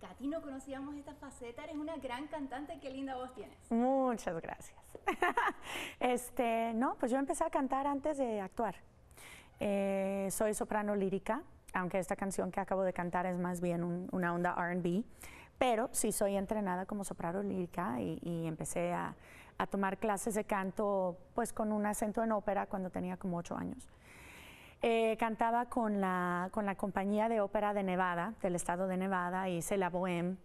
Katy, no conocíamos esta faceta, eres una gran cantante, qué linda voz tienes. Muchas gracias. este, no, pues yo empecé a cantar antes de actuar. Eh, soy soprano lírica, aunque esta canción que acabo de cantar es más bien una onda RB, pero sí soy entrenada como soprano lírica y, empecé a, tomar clases de canto pues con un acento en ópera cuando tenía como ocho años. Eh, cantaba con la, con la compañía de ópera de Nevada, del estado de Nevada, hice La Bohème,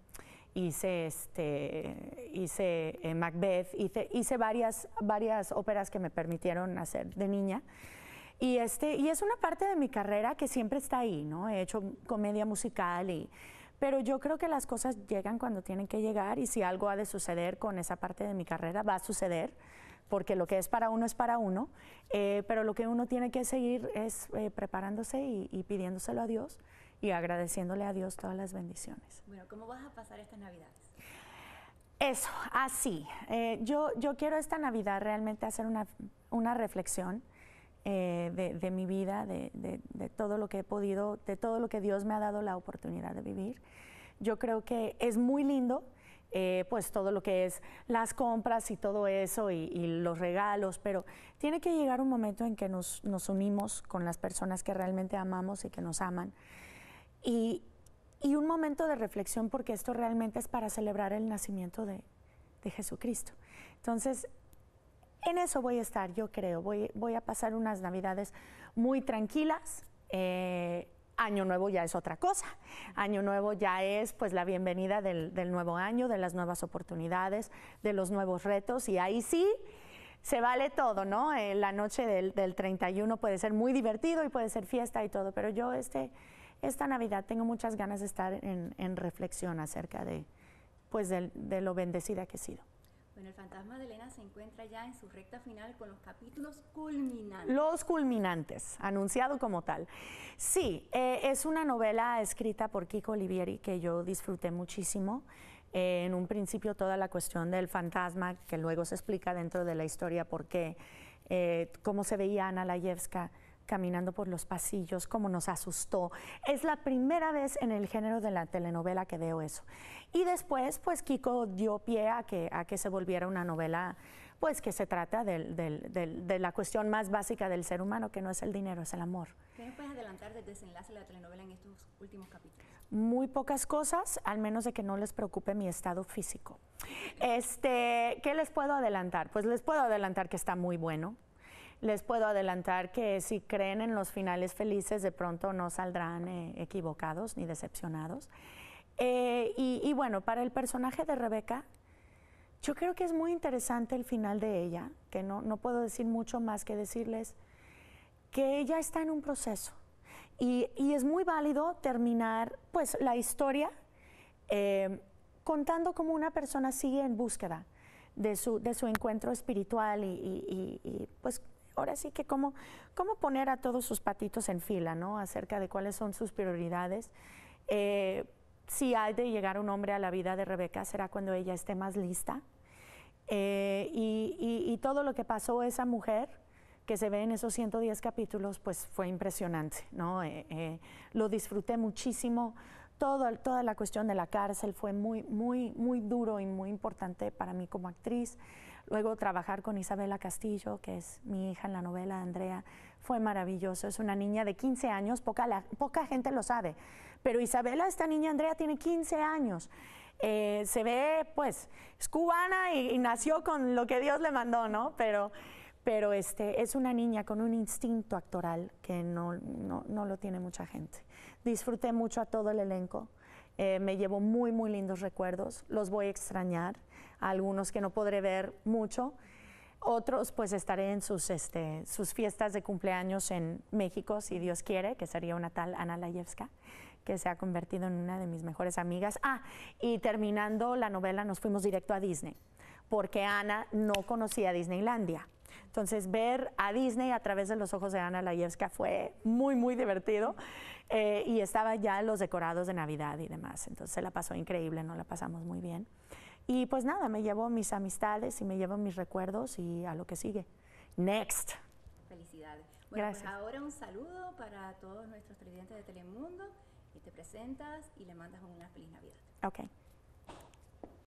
hice, este, hice eh, Macbeth, hice, hice, varias, varias óperas que me permitieron hacer de niña. Y, este, y es una parte de mi carrera que siempre está ahí, ¿no? He hecho comedia musical y... Pero yo creo que las cosas llegan cuando tienen que llegar y si algo ha de suceder con esa parte de mi carrera, va a suceder porque lo que es para uno es para uno, eh, pero lo que uno tiene que seguir es eh, preparándose y, pidiéndoselo a Dios y agradeciéndole a Dios todas las bendiciones. Bueno, ¿cómo vas a pasar estas Navidades? Eso, así. Eh, yo, yo quiero esta Navidad realmente hacer una, una reflexión de, mi vida, de, de todo lo que he podido, de todo lo que Dios me ha dado la oportunidad de vivir. Yo creo que es muy lindo eh, pues todo lo que es las compras y todo eso y, los regalos, pero tiene que llegar un momento en que nos, unimos con las personas que realmente amamos y que nos aman. Y, un momento de reflexión porque esto realmente es para celebrar el nacimiento de, Jesucristo. Entonces, en eso voy a estar, yo creo. Voy, voy a pasar unas navidades muy tranquilas. Eh, Año Nuevo ya es otra cosa. Año Nuevo ya es pues la bienvenida del, nuevo año, de las nuevas oportunidades, de los nuevos retos y ahí sí se vale todo, ¿no? Eh, la noche del, 31 puede ser muy divertido y puede ser fiesta y todo, pero yo este, esta Navidad tengo muchas ganas de estar en, reflexión acerca de, pues de lo bendecida que he sido. Bueno, el fantasma de Elena se encuentra ya en su recta final con los capítulos culminantes. Los culminantes, anunciado como tal. Sí, eh, es una novela escrita por Kiko Olivieri que yo disfruté muchísimo. Eh, en un principio toda la cuestión del fantasma, que luego se explica dentro de la historia por qué, eh, cómo se veía Ana Layevska caminando por los pasillos, como nos asustó. Es la primera vez en el género de la telenovela que veo eso. Y después, pues Kiko dio pie a que, a que se volviera una novela, pues que se trata de la cuestión más básica del ser humano, que no es el dinero, es el amor. ¿Qué puedes adelantar del desenlace de la telenovela en estos últimos capítulos? Muy pocas cosas, al menos de que no les preocupe mi estado físico. Este, ¿Qué les puedo adelantar? Pues les puedo adelantar que está muy bueno, les puedo adelantar que si creen en los finales felices, de pronto no saldrán eh, equivocados ni decepcionados. Eh, y, bueno, para el personaje de Rebeca, yo creo que es muy interesante el final de ella, que no, no puedo decir mucho más que decirles que ella está en un proceso. Y, y es muy válido terminar pues, la historia eh, contando cómo una persona sigue en búsqueda de su, de su encuentro espiritual y, y pues ahora sí que cómo, cómo poner a todos sus patitos en fila, ¿no? Acerca de cuáles son sus prioridades. Eh, si hay de llegar un hombre a la vida de Rebeca, será cuando ella esté más lista. Eh, y, todo lo que pasó esa mujer que se ve en esos 110 capítulos, pues fue impresionante, ¿no? Eh, lo disfruté muchísimo, toda la cuestión de la cárcel fue muy, muy, muy duro y muy importante para mí como actriz. Luego trabajar con Isabela Castillo, que es mi hija en la novela Andrea, fue maravilloso. Es una niña de 15 años, poca, poca gente lo sabe, pero Isabela, esta niña Andrea, tiene 15 años. Eh, se ve, pues, es cubana y, y nació con lo que Dios le mandó, ¿no? Pero pero este, es una niña con un instinto actoral que no, lo tiene mucha gente. Disfruté mucho a todo el elenco. Eh, me llevo muy, muy lindos recuerdos. Los voy a extrañar. algunos que no podré ver mucho. Otros, pues estaré en sus, este, sus fiestas de cumpleaños en México, si Dios quiere, que sería una tal Ana Layevska, que se ha convertido en una de mis mejores amigas. Ah, y terminando la novela, nos fuimos directo a Disney, porque Ana no conocía Disneylandia. Entonces, ver a Disney a través de los ojos de Ana Layevska fue muy, muy divertido. Eh, y estaba ya los decorados de Navidad y demás. Entonces, se la pasó increíble, ¿no? La pasamos muy bien. Y pues nada, me llevo mis amistades y me llevo mis recuerdos y a lo que sigue. Next. Felicidades. Bueno, pues, Gracias. ahora un saludo para todos nuestros televidentes de Telemundo y te presentas y le mandas una feliz Navidad. Ok.